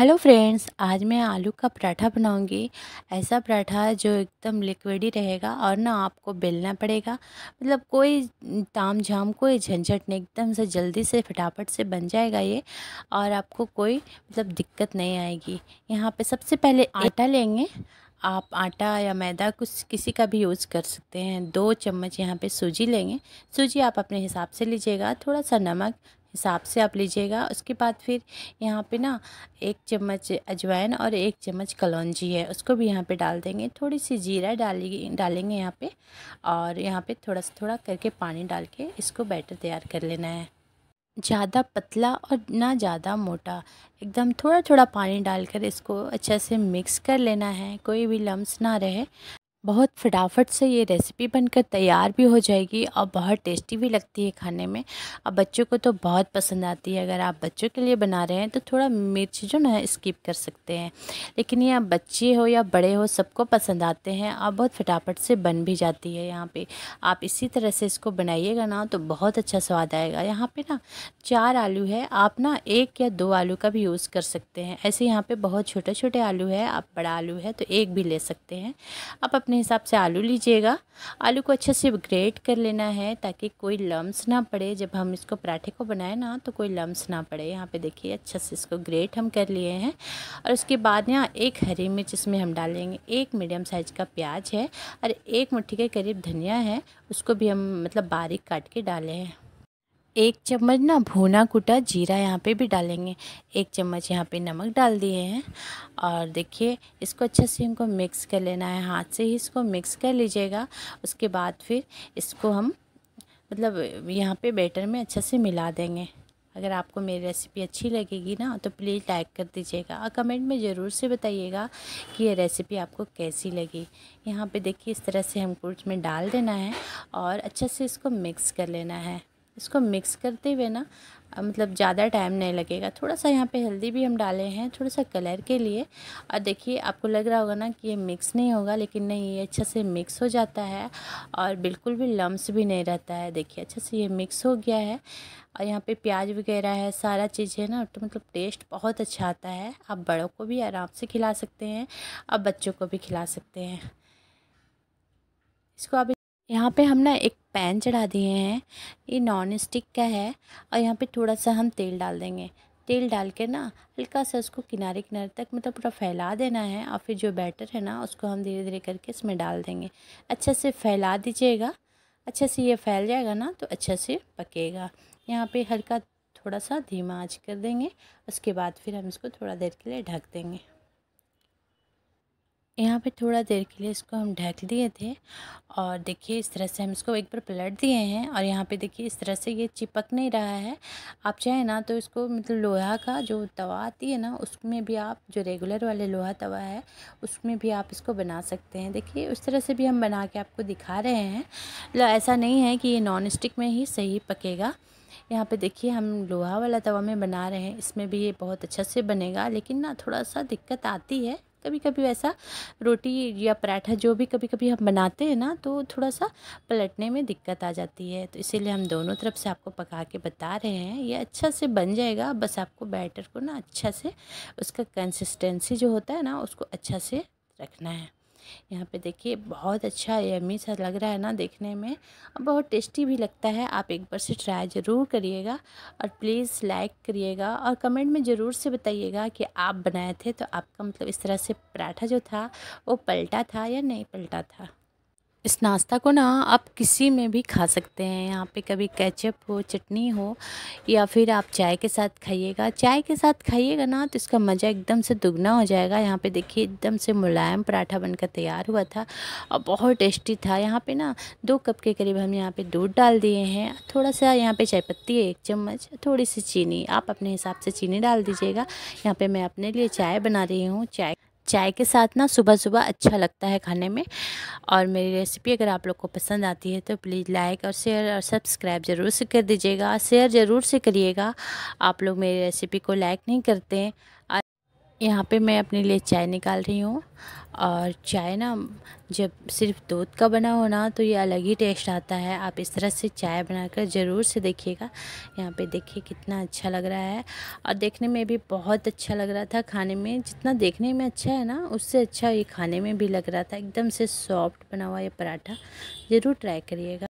hello friends आज मैं आलू का पराठा बनाऊंगी ऐसा पराठा जो एकदम लिक्विड ही रहेगा और ना आपको बेलना पड़ेगा मतलब कोई ताम झाम कोई झंझट नहीं एकदम से जल्दी से फटाफट से बन जाएगा ये और आपको कोई मतलब दिक्कत नहीं आएगी यहाँ पे सबसे पहले आटा लेंगे आप आटा या मैदा कुछ किसी का भी यूज़ कर सकते हैं दो चम्मच यहाँ पे सूजी लेंगे सूजी आप अपने हिसाब से लीजिएगा थोड़ा सा नमक हिसाब से आप लीजिएगा उसके बाद फिर यहाँ पे ना एक चम्मच अजवाइन और एक चम्मच कलौंजी है उसको भी यहाँ पे डाल देंगे थोड़ी सी जीरा डालेगी डालेंगे यहाँ पे और यहाँ पे थोड़ा सा थोड़ा करके पानी डाल के इसको बैटर तैयार कर लेना है ज़्यादा पतला और ना ज़्यादा मोटा एकदम थोड़ा थोड़ा पानी डालकर इसको अच्छे से मिक्स कर लेना है कोई भी लम्स ना रहे बहुत फटाफट से ये रेसिपी बनकर तैयार भी हो जाएगी और बहुत टेस्टी भी लगती है खाने में अब बच्चों को तो बहुत पसंद आती है अगर आप बच्चों के लिए बना रहे हैं तो थोड़ा मिर्च जो ना स्किप कर सकते हैं लेकिन ये आप बच्चे हो या बड़े हो सबको पसंद आते हैं और बहुत फटाफट से बन भी जाती है यहाँ पर आप इसी तरह से इसको बनाइएगा ना तो बहुत अच्छा स्वाद आएगा यहाँ पर ना चार आलू है आप ना एक या दो आलू का भी यूज़ कर सकते हैं ऐसे यहाँ पर बहुत छोटे छोटे आलू है आप बड़ा आलू है तो एक भी ले सकते हैं आप अपने हिसाब से आलू लीजिएगा आलू को अच्छे से ग्रेट कर लेना है ताकि कोई लम्स ना पड़े जब हम इसको पराठे को बनाए ना तो कोई लम्स ना पड़े यहाँ पे देखिए अच्छे से इसको ग्रेट हम कर लिए हैं और उसके बाद यहाँ एक हरी मिर्च इसमें हम डालेंगे एक मीडियम साइज़ का प्याज है और एक मुठ्ठी के करीब धनिया है उसको भी हम मतलब बारीक काट के डाले हैं एक चम्मच ना भुना कुटा जीरा यहाँ पे भी डालेंगे एक चम्मच यहाँ पे नमक डाल दिए हैं और देखिए इसको अच्छे से हमको मिक्स कर लेना है हाथ से ही इसको मिक्स कर लीजिएगा उसके बाद फिर इसको हम मतलब यहाँ पे बैटर में अच्छे से मिला देंगे अगर आपको मेरी रेसिपी अच्छी लगेगी ना तो प्लीज़ लाइक कर दीजिएगा और कमेंट में ज़रूर से बताइएगा कि ये रेसिपी आपको कैसी लगी यहाँ पे देखिए इस तरह से हम कुर्च में डाल देना है और अच्छे से इसको मिक्स कर लेना है इसको मिक्स करते हुए ना मतलब ज़्यादा टाइम नहीं लगेगा थोड़ा सा यहाँ पे हल्दी भी हम डाले हैं थोड़ा सा कलर के लिए और देखिए आपको लग रहा होगा ना कि ये मिक्स नहीं होगा लेकिन नहीं ये अच्छे से मिक्स हो जाता है और बिल्कुल भी लम्स भी नहीं रहता है देखिए अच्छे से ये मिक्स हो गया है और यहाँ पे प्याज वगैरह है सारा चीज़ है ना तो मतलब टेस्ट बहुत अच्छा आता है आप बड़ों को भी आराम से खिला सकते हैं और बच्चों को भी खिला सकते हैं इसको आप यहाँ पे हम ना एक पैन चढ़ा दिए हैं ये नॉन स्टिक का है और यहाँ पे थोड़ा सा हम तेल डाल देंगे तेल डाल के ना हल्का सा उसको किनारे किनारे तक मतलब पूरा फैला देना है और फिर जो बैटर है ना उसको हम धीरे धीरे करके इसमें डाल देंगे अच्छे से फैला दीजिएगा अच्छे से ये फैल जाएगा ना तो अच्छे से पकेगा यहाँ पे हल्का थोड़ा सा धीमा आँच कर देंगे उसके बाद फिर हम इसको थोड़ा देर के लिए ढक देंगे यहाँ पे थोड़ा देर के लिए इसको हम ढक दिए थे और देखिए इस तरह से हम इसको एक बार पलट दिए हैं और यहाँ पे देखिए इस तरह से ये चिपक नहीं रहा है आप चाहें ना तो इसको मतलब लोहा का जो तवा आती है ना उसमें भी आप जो रेगुलर वाले लोहा तवा है उसमें भी आप इसको बना सकते हैं देखिए उस तरह से भी हम बना के आपको दिखा रहे हैं ऐसा नहीं है कि ये नॉन स्टिक में ही सही पकेगा यहाँ पे देखिए हम लोहा वाला तवा में बना रहे हैं इसमें भी ये बहुत अच्छा से बनेगा लेकिन ना थोड़ा सा दिक्कत आती है कभी कभी वैसा रोटी या पराठा जो भी कभी कभी हम बनाते हैं ना तो थोड़ा सा पलटने में दिक्कत आ जाती है तो इसीलिए हम दोनों तरफ से आपको पका के बता रहे हैं ये अच्छा से बन जाएगा बस आपको बैटर को ना अच्छा से उसका कंसिस्टेंसी जो होता है ना उसको अच्छा से रखना है यहाँ पे देखिए बहुत अच्छा यमी सा लग रहा है ना देखने में और बहुत टेस्टी भी लगता है आप एक बार से ट्राई ज़रूर करिएगा और प्लीज़ लाइक करिएगा और कमेंट में ज़रूर से बताइएगा कि आप बनाए थे तो आपका मतलब इस तरह से पराठा जो था वो पलटा था या नहीं पलटा था इस नाश्ता को ना आप किसी में भी खा सकते हैं यहाँ पे कभी कैचअप हो चटनी हो या फिर आप चाय के साथ खाइएगा चाय के साथ खाइएगा ना तो इसका मज़ा एकदम से दुगना हो जाएगा यहाँ पे देखिए एकदम से मुलायम पराठा बनकर तैयार हुआ था और बहुत टेस्टी था यहाँ पे ना दो कप के करीब हम यहाँ पे दूध डाल दिए हैं थोड़ा सा यहाँ पे चाय पत्ती है एक चम्मच थोड़ी सी चीनी आप अपने हिसाब से चीनी डाल दीजिएगा यहाँ पर मैं अपने लिए चाय बना रही हूँ चाय चाय के साथ ना सुबह सुबह अच्छा लगता है खाने में और मेरी रेसिपी अगर आप लोग को पसंद आती है तो प्लीज़ लाइक और शेयर और सब्सक्राइब ज़रूर से कर दीजिएगा शेयर ज़रूर से करिएगा आप लोग मेरी रेसिपी को लाइक नहीं करते हैं यहाँ पे मैं अपने लिए चाय निकाल रही हूँ और चाय ना जब सिर्फ दूध का बना हो ना तो ये अलग ही टेस्ट आता है आप इस तरह से चाय बनाकर ज़रूर से देखिएगा यहाँ पे देखिए कितना अच्छा लग रहा है और देखने में भी बहुत अच्छा लग रहा था खाने में जितना देखने में अच्छा है ना उससे अच्छा ये खाने में भी लग रहा था एकदम से सॉफ्ट बना हुआ ये पराठा ज़रूर ट्राई करिएगा